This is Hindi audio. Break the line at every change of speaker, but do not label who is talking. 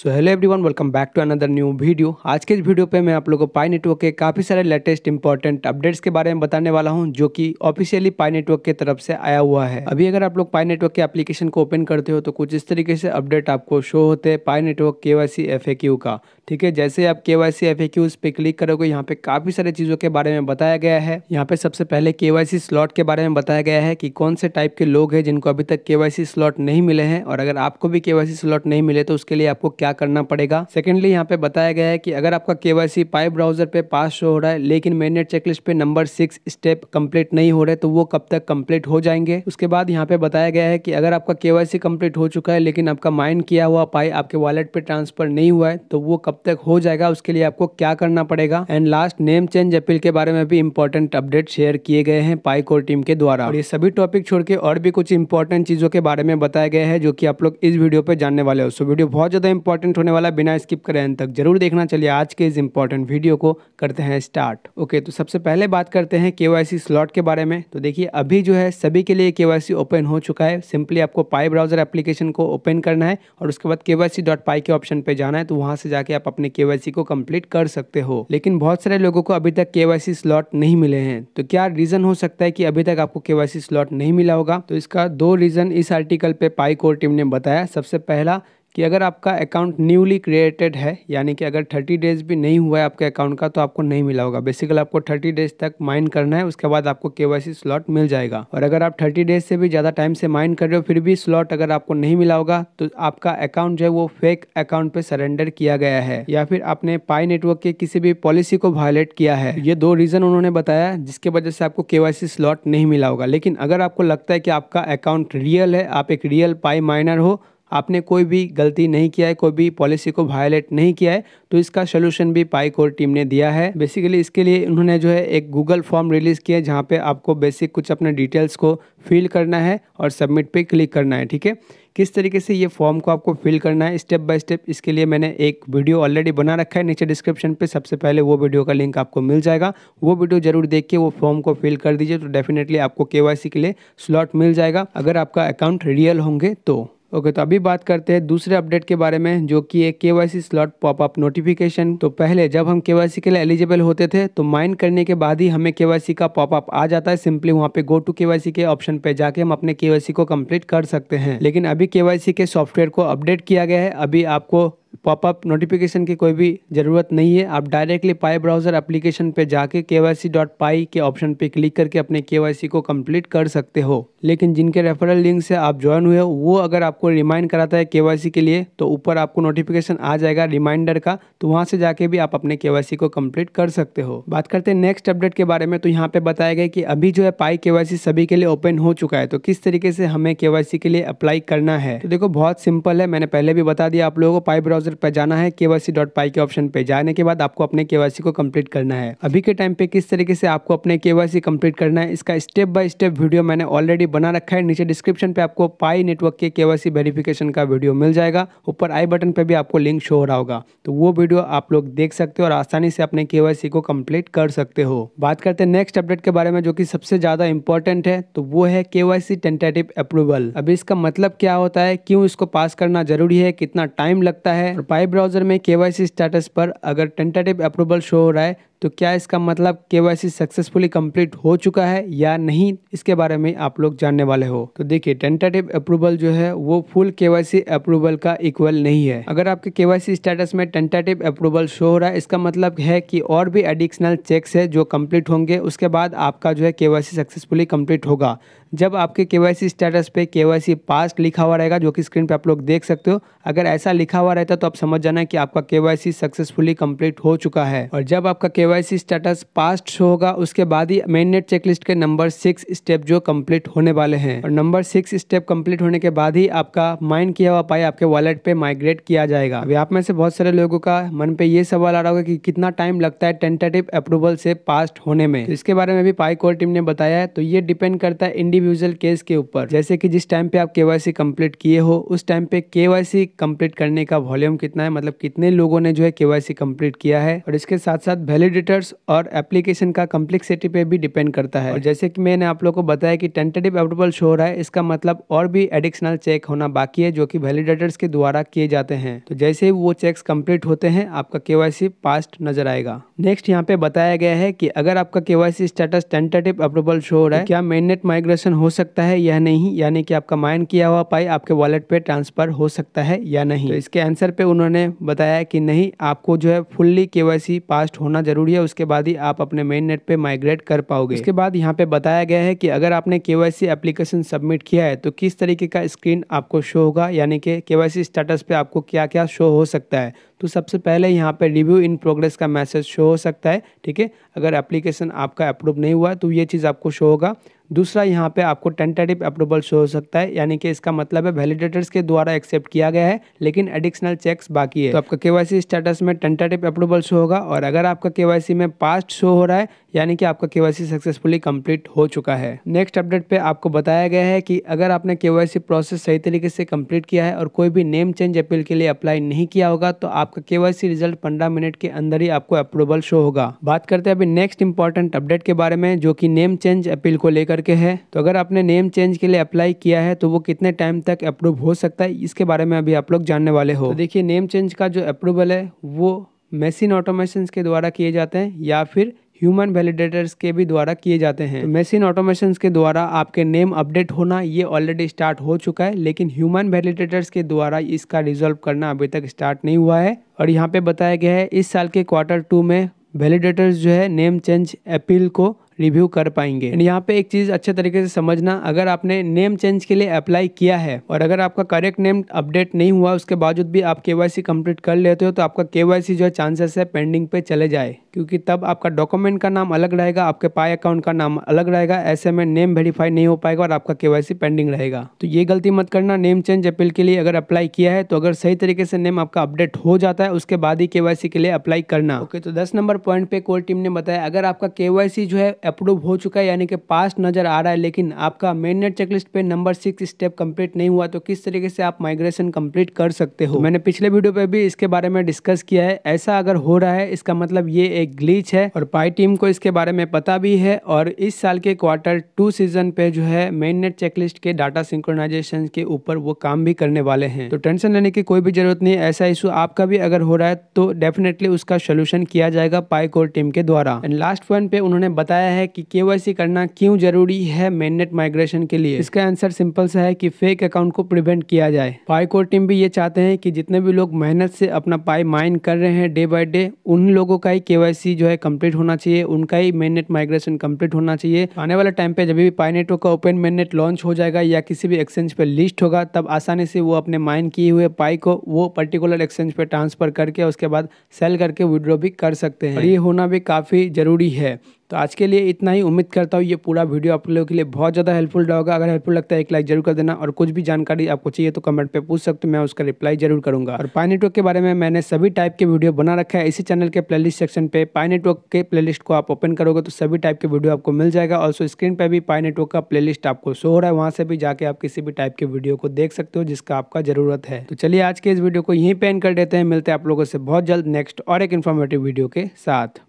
so hello everyone welcome back to another new video आज के इस वीडियो पे मैं आप लोगों को पाई नेटवर्क के काफ़ी सारे लेटेस्ट इंपॉर्टेंट अपडेट्स के बारे में बताने वाला हूं जो कि ऑफिशियली पाई नेटवर्क के तरफ से आया हुआ है अभी अगर आप लोग पाई नेटवर्क के एप्लीकेशन को ओपन करते हो तो कुछ इस तरीके से अपडेट आपको शो होते हैं पाई नेटवर्क के वाई का ठीक है जैसे आप के वाई पे क्लिक करोगे यहाँ पे काफ़ी सारे चीज़ों के बारे में बताया गया है यहाँ पे सबसे पहले के स्लॉट के बारे में बताया गया है कि कौन से टाइप के लोग हैं जिनको अभी तक के स्लॉट नहीं मिले हैं और अगर आपको भी के स्लॉट नहीं मिले तो उसके लिए आपको क्या करना पड़ेगा सेकेंडली यहाँ पे बताया गया है कि अगर आपका केवाईसी पाइप ब्राउजर पे पास शो हो रहा है लेकिन मेननेट चेकलिस्ट पे नंबर सिक्स स्टेप कंप्लीट नहीं हो रहे तो वो कब तक कंप्लीट हो जाएंगे उसके बाद यहाँ पे बताया गया है कि अगर आपका केवाईसी कंप्लीट हो चुका है लेकिन आपका माइंड किया हुआ पाई आपके वॉलेट पे ट्रांसफर नहीं हुआ है तो वो कब तक हो जाएगा उसके लिए आपको क्या करना पड़ेगा and last name change appeal के बारे में भी इम्पोर्टेंट अपडेट शेयर किए गए हैं पाई कोर टीम के द्वारा और ये सभी टॉपिक छोड़ के और भी कुछ इंपॉर्टेंट चीजों के बारे में बताया गया है जो की आप लोग इस वीडियो पे जानने वाले हो सो वीडियो बहुत ज्यादा इंपॉर्टेंट इंपॉर्टेंट होने वाला बिना स्किप करें अंत तक जरूर देखना चलिए आज के इस इंपॉर्टेंट वीडियो को करते हैं स्टार्ट ओके तो सबसे पहले बात करते हैं के स्लॉट के बारे में तो देखिए अभी जो है सभी के लिए के ओपन हो चुका है सिंपली आपको पाई ब्राउजर एप्लीकेशन को ओपन करना है और उसके बाद के के ऑप्शन पर जाना है तो वहाँ से जाके आप अपने के को कम्प्लीट कर सकते हो लेकिन बहुत सारे लोगों को अभी तक के स्लॉट नहीं मिले हैं तो क्या रीजन हो सकता है कि अभी तक आपको के स्लॉट नहीं मिला होगा तो इसका दो रीजन इस आर्टिकल पे पाई कोर टीम ने बताया सबसे पहला कि अगर आपका अकाउंट न्यूली क्रिएटेड है यानी कि अगर थर्टी डेज भी नहीं हुआ है आपके अकाउंट का तो आपको नहीं मिला होगा बेसिकली आपको थर्टी डेज तक माइन करना है उसके बाद आपको के स्लॉट मिल जाएगा और अगर आप थर्टी डेज से भी ज़्यादा टाइम से माइन कर रहे हो फिर भी स्लॉट अगर आपको नहीं मिला होगा तो आपका अकाउंट जो है वो फेक अकाउंट पर सरेंडर किया गया है या फिर आपने पाई नेटवर्क के किसी भी पॉलिसी को वायोलेट किया है ये दो रीज़न उन्होंने बताया जिसके वजह से आपको के स्लॉट नहीं मिला होगा लेकिन अगर आपको लगता है कि आपका अकाउंट रियल है आप एक रियल पाई माइनर हो आपने कोई भी गलती नहीं किया है कोई भी पॉलिसी को वायलेट नहीं किया है तो इसका सोल्यूशन भी पाई कोर टीम ने दिया है बेसिकली इसके लिए उन्होंने जो है एक गूगल फॉर्म रिलीज़ किया है जहाँ पर आपको बेसिक कुछ अपने डिटेल्स को फिल करना है और सबमिट पर क्लिक करना है ठीक है किस तरीके से ये फॉर्म को आपको फिल करना है स्टेप बाय स्टेप इसके लिए मैंने एक वीडियो ऑलरेडी बना रखा है नीचे डिस्क्रिप्शन पे सबसे पहले वो वीडियो का लिंक आपको मिल जाएगा वो वीडियो जरूर देख के वो फॉर्म को फिल कर दीजिए तो डेफिनेटली आपको केवाईसी के लिए स्लॉट मिल जाएगा अगर आपका अकाउंट रियल होंगे तो ओके तो अभी बात करते हैं दूसरे अपडेट के बारे में जो कि एक K Y C slot popup notification तो पहले जब हम के वाई सी के लिए एलिजिबल होते थे तो माइन करने के बाद ही हमें के वाई सी का पॉपअप आ जाता है सिंपली वहाँ पे गो टू के वाई सी के ऑप्शन पे जाके हम अपने के वाई सी को कम्प्लीट कर सकते हैं लेकिन अभी के वाई सी के सॉफ्टवेयर को अपडेट किया गया है अभी आपको पॉपअप नोटिफिकेशन की कोई भी ज़रूरत नहीं है आप डायरेक्टली पाई ब्राउज़र एप्लीकेशन पे जाके के वाई सी डॉट पाई के ऑप्शन पे क्लिक करके अपने के वाई सी को कंप्लीट कर सकते हो लेकिन जिनके रेफरल लिंक से आप ज्वाइन हुए वो अगर आपको रिमाइंड कराता है के वाई सी के लिए तो ऊपर आपको नोटिफिकेशन आ जाएगा रिमाइंडर का तो वहाँ से जाके भी आप अपने के सी को कम्प्लीट कर सकते हो बात करते हैं नेक्स्ट अपडेट के बारे में तो यहाँ पे बताया गया कि अभी जो है पाई के वाई सी सभी के लिए ओपन हो चुका है तो किस तरीके से हमें के के लिए अप्लाई करना है तो देखो बहुत सिंपल है मैंने पहले भी बता दिया आप लोगों को पाई ब्राउज ब्राउजर पर जाना है केवासी डॉट पाई के ऑप्शन पे जाने के बाद आपको अपने केवासी को कंप्लीट करना है अभी के टाइम पे किस तरीके से आपको अपने केवासी कंप्लीट करना है इसका स्टेप बाय स्टेप वीडियो मैंने ऑलरेडी बना रखा है नीचे डिस्क्रिप्शन पे आपको पाई नेटवर्क के केवासी वेरिफिकेशन का वीडियो मिल जाएगा ऊपर आई बटन पर भी आपको लिंक शो हो रहा होगा तो वो वीडियो आप लोग देख सकते हो और आसानी से अपने केवासी को कम्प्लीट कर सकते हो बात करते हैं नेक्स्ट अपडेट के बारे में जो की सबसे ज्यादा इंपॉर्टेंट है तो वो है केवासी टेंटेटिव अप्रूवल अभी इसका मतलब क्या होता है क्यों इसको पास करना जरूरी है कितना टाइम लगता है है और पाई ब्राउजर में केवाईसी स्टेटस पर अगर टेंटेटिव अप्रूवल शो हो रहा है तो क्या इसका मतलब के सक्सेसफुली कंप्लीट हो चुका है या नहीं इसके बारे में आप लोग जानने वाले हो तो देखिए टेंटेटिव अप्रूवल जो है वो फुल के अप्रूवल का इक्वल नहीं है अगर आपके के स्टेटस में टेंटेटिव अप्रूवल शो हो रहा है इसका मतलब है कि और भी एडिशनल चेक्स है जो कम्प्लीट होंगे उसके बाद आपका जो है के सक्सेसफुली कम्प्लीट होगा जब आपके के स्टेटस पे के पास्ट लिखा हुआ रहेगा जो कि स्क्रीन पे आप लोग देख सकते हो अगर ऐसा लिखा हुआ रहता तो आप समझ जाना कि आपका के सक्सेसफुली कंप्लीट हो चुका है और जब आपका के केवाईसी स्टेटस पास्ट शो होगा उसके बाद ही मेननेट चेकलिस्ट के नंबर सिक्स स्टेप जो कंप्लीट होने वाले हैं और नंबर सिक्स स्टेप कंप्लीट होने के बाद ही आपका माइंड किया हुआ पाई आपके वॉलेट पे माइग्रेट किया जाएगा अभी आप में से बहुत सारे लोगों का मन पे ये सवाल आ रहा होगा कि कितना टाइम लगता है टेंटेटिव अप्रूवल से पास्ट होने में तो इसके बारे में भी पाई कोर टीम ने बताया है तो ये डिपेंड करता है इंडिविजुअल केस के ऊपर जैसे की जिस टाइम पे आप केवासी कंप्लीट किए हो उस टाइम पे केवासी कंप्लीट करने का वॉल्यूम कितना है मतलब कितने लोगों ने जो है केवाईसी कंप्लीट किया है और इसके साथ साथ वैलिड एडिटर्स और एप्लीकेशन का कम्प्लेक्सिटी पे भी डिपेंड करता है और जैसे कि मैंने आप लोग को बताया कि टेंटेटिव अप्रूवल शो हो रहा है इसका मतलब और भी एडिशनल चेक होना बाकी है जो कि वैलिडेटर्स के द्वारा किए जाते हैं तो जैसे ही वो चेक कम्प्लीट होते हैं आपका के पास्ट नजर आएगा नेक्स्ट यहाँ पे बताया गया है की अगर आपका के स्टेटस टेंटेटिव अप्रूवल शो हो रहा है तो क्या मेननेट माइग्रेशन हो सकता है या नहीं यानी कि आपका माइन किया हुआ पाई आपके वॉलेट पे ट्रांसफर हो सकता है या नहीं तो इसके आंसर पे उन्होंने बताया कि नहीं आपको जो है फुल्ली के पास्ट होना जरूर ज़रूरी है उसके बाद ही आप अपने मेन नेट पे माइग्रेट कर पाओगे इसके बाद यहाँ पे बताया गया है कि अगर आपने के वाई एप्लीकेशन सबमिट किया है तो किस तरीके का स्क्रीन आपको शो होगा यानी कि के स्टेटस पे आपको क्या क्या शो हो सकता है तो सबसे पहले यहाँ पर रिव्यू इन प्रोग्रेस का मैसेज शो हो सकता है ठीक है अगर एप्लीकेशन आपका अप्रूव नहीं हुआ तो ये चीज़ आपको शो होगा दूसरा यहाँ पे आपको टेंटेटिव अप्रूवल शो हो सकता है यानी कि इसका मतलब है वैलिडेटर्स के द्वारा एक्सेप्ट किया गया है लेकिन एडिशनल चेक्स बाकी है तो आपका केवाईसी स्टेटस में टेंटेटिव अप्रूवल शो होगा और अगर आपका केवाईसी में पास्ट शो हो रहा है यानी कि आपका केवाईसी सक्सेसफुली कंप्लीट हो चुका है नेक्स्ट अपडेट पे आपको बताया गया है कि अगर आपने के प्रोसेस सही तरीके से कम्प्लीट किया है और कोई भी नेम चेंज अपील के लिए अप्लाई नहीं किया होगा तो आप आपका के रिजल्ट पंद्रह मिनट के अंदर ही आपको अप्रूवल शो होगा बात करते हैं अभी नेक्स्ट इंपॉर्टेंट अपडेट के बारे में जो कि नेम चेंज अपील को लेकर के है तो अगर आपने नेम चेंज के लिए अप्लाई किया है तो वो कितने टाइम तक अप्रूव हो सकता है इसके बारे में अभी आप लोग जानने वाले हो तो देखिए नेम चेंज का जो अप्रूवल है वो मशीन ऑटोमेशन के द्वारा किए जाते हैं या फिर ह्यूमन वैलिडेटर्स के भी द्वारा किए जाते हैं मशीन तो ऑटोमेशन के द्वारा आपके नेम अपडेट होना ये ऑलरेडी स्टार्ट हो चुका है लेकिन ह्यूमन वैलिडेटर्स के द्वारा इसका रिजोल्व करना अभी तक स्टार्ट नहीं हुआ है और यहाँ पे बताया गया है इस साल के क्वार्टर टू में वैलिडेटर्स जो है नेम चेंज अपील को रिव्यू कर पाएंगे एंड यहाँ पे एक चीज़ अच्छे तरीके से समझना अगर आपने नेम चेंज के लिए अप्लाई किया है और अगर आपका करेक्ट नेम अपडेट नहीं हुआ उसके बावजूद भी आप के सी कंप्लीट कर लेते हो तो आपका केवाईसी जो है चांसेस है पेंडिंग पे चले जाए क्योंकि तब आपका डॉक्यूमेंट का नाम अलग रहेगा आपके पाई अकाउंट का नाम अलग रहेगा ऐसे में नेम वेरीफाई नहीं हो पाएगा और आपका के पेंडिंग रहेगा तो ये गलती मत करना नेम चेंज अपील के लिए अगर अप्लाई किया है तो अगर सही तरीके से नेम आपका अपडेट हो जाता है उसके बाद ही के के लिए अप्लाई करना ओके तो दस नंबर पॉइंट पे कोर टीम ने बताया अगर आपका के जो है अप्रूव हो चुका है यानी कि पास नज़र आ रहा है लेकिन आपका मेन नेट चेकलिस्ट पे नंबर सिक्स स्टेप कंप्लीट नहीं हुआ तो किस तरीके से आप माइग्रेशन कंप्लीट कर सकते हो मैंने पिछले वीडियो पे भी इसके बारे में डिस्कस किया है ऐसा अगर हो रहा है इसका मतलब ये एक ग्लीच है और पाई टीम को इसके बारे में पता भी है और इस साल के क्वार्टर टू सीजन पे जो है मेन नेट चेकलिस्ट के डाटा सिंक्रोनाइजेशन के ऊपर वो काम भी करने वाले हैं तो टेंशन लेने की कोई भी जरूरत नहीं ऐसा इशू आपका भी अगर हो रहा है तो डेफिनेटली उसका सोल्यूशन किया जाएगा पाई कोर टीम के द्वारा एंड लास्ट पॉइंट पे उन्होंने बताया है कि के करना क्यों जरूरी है मेननेट माइग्रेशन के लिए इसका आंसर सिंपल सा है कि फेक अकाउंट को प्रिवेंट किया जाए पाई कोर टीम भी ये चाहते हैं कि जितने भी लोग मेहनत से अपना पाई माइन कर रहे हैं डे बाय डे उन लोगों का ही के जो है कम्प्लीट होना चाहिए उनका ही मेननेट माइग्रेशन कम्प्लीट होना चाहिए आने वाले टाइम पे जब भी पाई नेटवर्क का ओपन मेननेट लॉन्च हो जाएगा या किसी भी एक्सचेंज पे लिस्ट होगा तब आसानी से वो अपने माइन किए हुए पाई को वो पर्टिकुलर एक्सचेंज पे ट्रांसफर करके उसके बाद सेल करके विड्रॉ भी कर सकते हैं ये होना भी काफ़ी ज़रूरी है तो आज के लिए इतना ही उम्मीद करता हूँ ये पूरा वीडियो आप लोगों के लिए बहुत ज़्यादा हेल्पफुल रहेगा अगर हेल्पफुल लगता है एक लाइक जरूर कर देना और कुछ भी जानकारी आपको चाहिए तो कमेंट पे पूछ सकते हो मैं उसका रिप्लाई जरूर करूँगा और पाई नेटवर्क के बारे में मैंने सभी टाइप के वीडियो बना रखा है इसी चैनल के प्लेलिस्ट सेक्शन पे पाई नेटवर्क के प्ले को आप ओपन करोगे तो सभी टाइप के वीडियो आपको मिल जाएगा ऑल्सो स्क्रीन पर भी पाई नेटवर्क का प्ले आपको शो हो रहा है वहाँ से भी जाकर आप किसी भी टाइप के वीडियो को देख सकते हो जिसका आपका जरूरत है तो चलिए आज के इस वीडियो को यहीं पेन कर देते हैं मिलते हैं आप लोगों से बहुत जल्द नेक्स्ट और एक इन्फॉर्मेटिव वीडियो के साथ